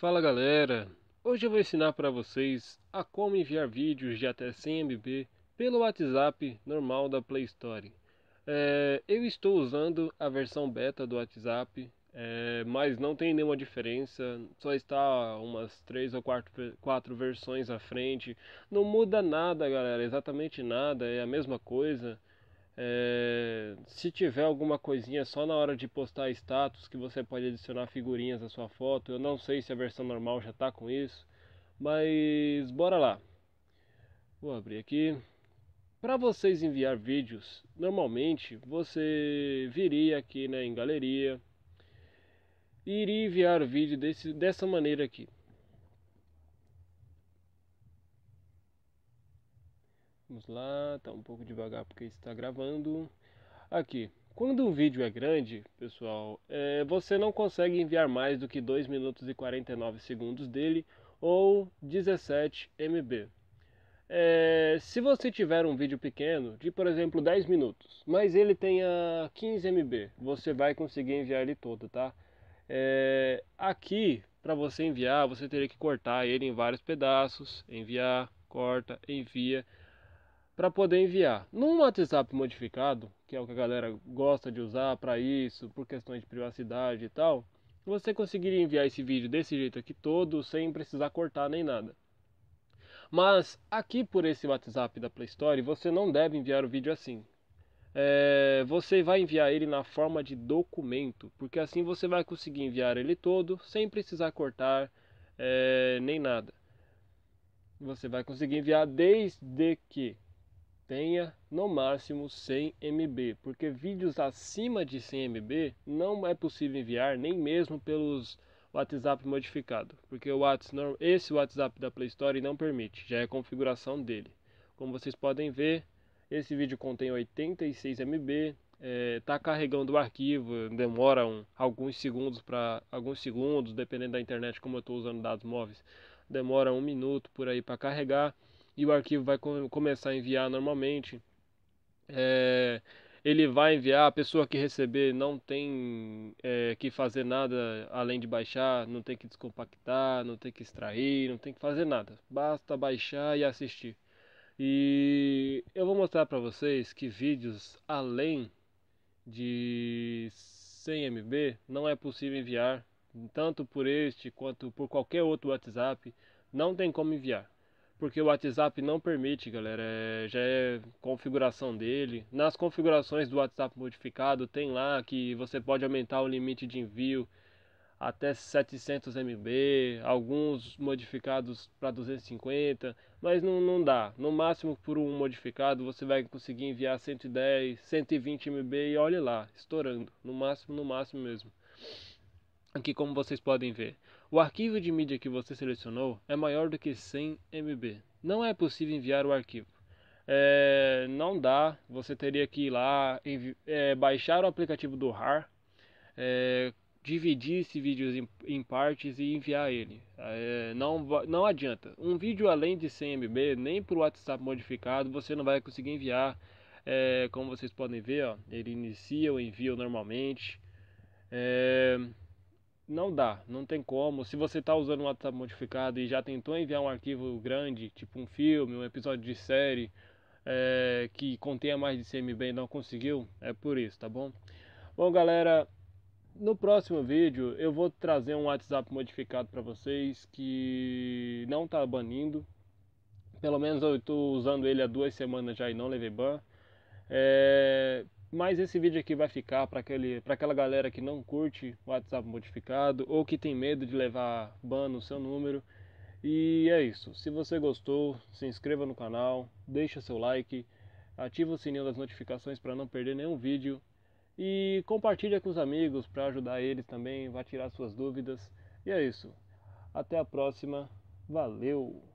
Fala galera, hoje eu vou ensinar para vocês a como enviar vídeos de até 100 MB pelo WhatsApp normal da Play Store. É, eu estou usando a versão beta do WhatsApp, é, mas não tem nenhuma diferença, só está umas 3 ou 4, 4 versões à frente, não muda nada galera, exatamente nada, é a mesma coisa. É, se tiver alguma coisinha só na hora de postar status que você pode adicionar figurinhas à sua foto, eu não sei se a versão normal já está com isso, mas bora lá. Vou abrir aqui. Para vocês enviar vídeos, normalmente você viria aqui né, em galeria e iria enviar vídeo desse, dessa maneira aqui. Vamos lá, tá um pouco devagar porque está gravando. Aqui, quando um vídeo é grande, pessoal, é, você não consegue enviar mais do que 2 minutos e 49 segundos dele ou 17 MB. É, se você tiver um vídeo pequeno, de por exemplo 10 minutos, mas ele tenha 15 MB, você vai conseguir enviar ele todo, tá? É, aqui, para você enviar, você teria que cortar ele em vários pedaços, enviar, corta, envia para poder enviar. Num WhatsApp modificado, que é o que a galera gosta de usar para isso, por questões de privacidade e tal, você conseguiria enviar esse vídeo desse jeito aqui todo, sem precisar cortar nem nada. Mas aqui por esse WhatsApp da Play Store, você não deve enviar o vídeo assim. É, você vai enviar ele na forma de documento, porque assim você vai conseguir enviar ele todo sem precisar cortar é, nem nada. Você vai conseguir enviar desde que tenha no máximo 100 MB, porque vídeos acima de 100 MB não é possível enviar nem mesmo pelos WhatsApp modificado, porque o WhatsApp, esse WhatsApp da Play Store não permite, já é a configuração dele. Como vocês podem ver, esse vídeo contém 86 MB, está é, tá carregando o arquivo, demora um, alguns segundos para alguns segundos, dependendo da internet como eu estou usando dados móveis, demora um minuto por aí para carregar e o arquivo vai com, começar a enviar normalmente. É, ele vai enviar, a pessoa que receber não tem é, que fazer nada além de baixar, não tem que descompactar, não tem que extrair, não tem que fazer nada. Basta baixar e assistir. E eu vou mostrar para vocês que vídeos além de 100 MB não é possível enviar, tanto por este quanto por qualquer outro WhatsApp, não tem como enviar porque o WhatsApp não permite, galera. É, já é configuração dele. Nas configurações do WhatsApp modificado tem lá que você pode aumentar o limite de envio até 700 MB, alguns modificados para 250, mas não, não dá. No máximo por um modificado você vai conseguir enviar 110, 120 MB e olhe lá, estourando. No máximo, no máximo mesmo. Aqui como vocês podem ver. O arquivo de mídia que você selecionou é maior do que 100 MB. Não é possível enviar o arquivo. É, não dá, você teria que ir lá, é, baixar o aplicativo do RAR, é, dividir esse vídeo em, em, partes e enviar ele. É, não, não adianta. Um vídeo além de 100 MB, nem para o WhatsApp modificado, você não vai conseguir enviar. É, como vocês podem ver, ó, ele inicia o envio normalmente. É, não dá, não tem como. Se você está usando um WhatsApp modificado e já tentou enviar um arquivo grande, tipo um filme, um episódio de série, é, que contenha mais de 100 MB e não conseguiu, é por isso, tá bom? Bom, galera, no próximo vídeo eu vou trazer um WhatsApp modificado para vocês que não está banindo. Pelo menos eu estou usando ele há duas semanas já e não levei ban. É, mas esse vídeo aqui vai ficar para aquela galera que não curte WhatsApp modificado ou que tem medo de levar ban no seu número. E é isso. Se você gostou, se inscreva no canal, deixa seu like, ativa o sininho das notificações para não perder nenhum vídeo e compartilha com os amigos para ajudar eles também, vai tirar suas dúvidas. E é isso. Até a próxima. Valeu!